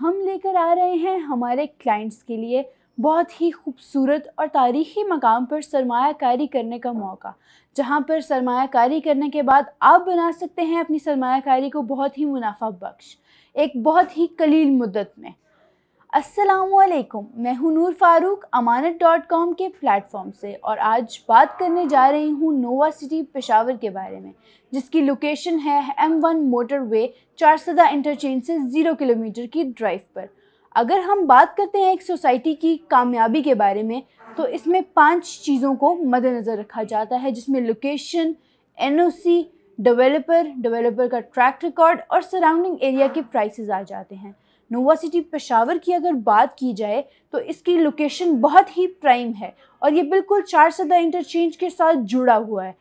हम लेकर आ रहे हैं हमारे क्लाइंट्स के लिए बहुत ही खूबसूरत और तारीख़ी मकाम पर सरमाकारी करने का मौका जहाँ पर सरमाकारी करने के बाद आप बना सकते हैं अपनी सरमाकारी को बहुत ही मुनाफा बख्श एक बहुत ही कलील मुद्दत में असलकुम मैं हूं नूर फारूक अमानत डॉट कॉम के प्लेटफॉर्म से और आज बात करने जा रही हूं नोवा सिटी पेशावर के बारे में जिसकी लोकेशन है M one motorway Charsadda interchange से ज़ीरो किलोमीटर की ड्राइव पर अगर हम बात करते हैं एक सोसाइटी की कामयाबी के बारे में तो इसमें पांच चीज़ों को मद्दनज़र रखा जाता है जिसमें location N O C developer developer का ट्रैक रिकॉर्ड और सराउंडिंग एरिया के प्राइसेस आ जाते हैं नोवा सिटी पेशावर की अगर बात की जाए तो इसकी लोकेशन बहुत ही प्राइम है और ये बिल्कुल चार सदा इंटरचेंज के साथ जुड़ा हुआ है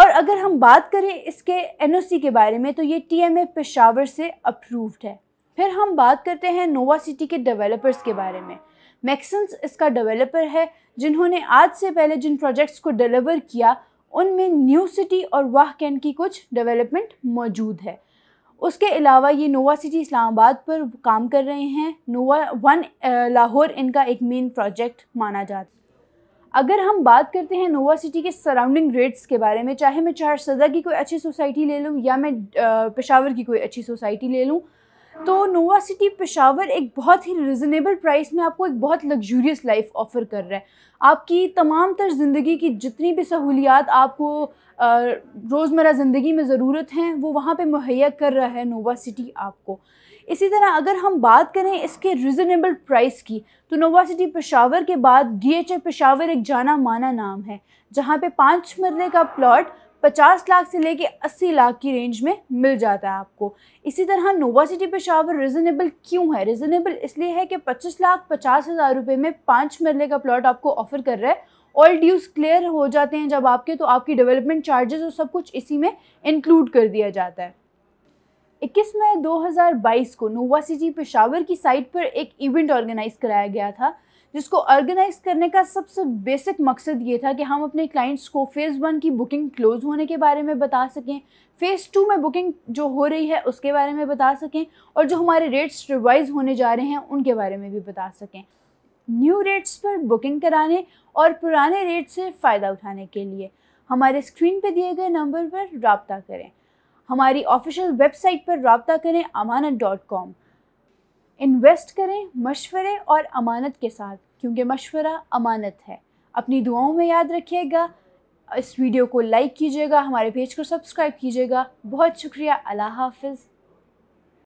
और अगर हम बात करें इसके एन के बारे में तो ये टी एम पेशावर से अप्रूव्ड है फिर हम बात करते हैं नोवा सिटी के डेवलपर्स के बारे में मैक्सन्स इसका डेवलपर है जिन्होंने आज से पहले जिन प्रोजेक्ट्स को डिलीवर किया उनमें न्यू सिटी और वाह कैन की कुछ डेवलपमेंट मौजूद है उसके अलावा ये नोवा सिटी इस्लामाबाद पर काम कर रहे हैं नोवा वन लाहौर इनका एक मेन प्रोजेक्ट माना जाता है अगर हम बात करते हैं नोवा सिटी के सराउंडिंग रेट्स के बारे में चाहे मैं चार सदा की कोई अच्छी सोसाइटी ले लूँ या मैं पेशावर की कोई अच्छी सोसाइटी ले लूँ तो नोवा सिटी पेशावर एक बहुत ही रिजनेबल प्राइस में आपको एक बहुत लग्जूरियस लाइफ ऑफ़र कर रहा है आपकी तमाम तर ज़िंदगी की जितनी भी सहूलियात आपको रोज़मर्रा ज़िंदगी में ज़रूरत हैं वो वहाँ पे मुहैया कर रहा है नोवा सिटी आपको इसी तरह अगर हम बात करें इसके रिजनेबल प्राइस की तो नोवा सिटी पेशावर के बाद डी एच पेशावर एक जाना माना नाम है जहाँ पे पाँच मरले का प्लॉट पचास लाख से लेके अस्सी लाख की रेंज में मिल जाता है आपको इसी तरह नोवा सिटी पेशावर रिजनेबल क्यों है रिजनेबल इसलिए है कि पच्चीस लाख पचास हज़ार रुपये में पाँच मरले का प्लॉट आपको ऑफर कर रहा है ऑल ड्यूज क्लियर हो जाते हैं जब आपके तो आपकी डेवलपमेंट चार्जेस और सब कुछ इसी में इंक्लूड कर दिया जाता है 21 मई 2022 को नोवा सिटी पेशावर की साइट पर एक इवेंट ऑर्गेनाइज कराया गया था जिसको ऑर्गेनाइज करने का सबसे बेसिक मकसद ये था कि हम अपने क्लाइंट्स को फ़ेज़ वन की बुकिंग क्लोज़ होने के बारे में बता सकें फ़ेज़ टू में बुकिंग जो हो रही है उसके बारे में बता सकें और जो हमारे रेट्स रिवाइज़ होने जा रहे हैं उनके बारे में भी बता सकें न्यू रेट्स पर बुकिंग कराने और पुराने रेट से फ़ायदा उठाने के लिए हमारे स्क्रीन पर दिए गए नंबर पर रबता करें हमारी ऑफिशियल वेबसाइट पर रबता करें अमानत डॉट कॉम इन्वेस्ट करें मशवरे और अमानत के साथ क्योंकि मशवरा अमानत है अपनी दुआओं में याद रखिएगा इस वीडियो को लाइक कीजिएगा हमारे पेज को सब्सक्राइब कीजिएगा बहुत शुक्रिया अल्लाह हाफिज़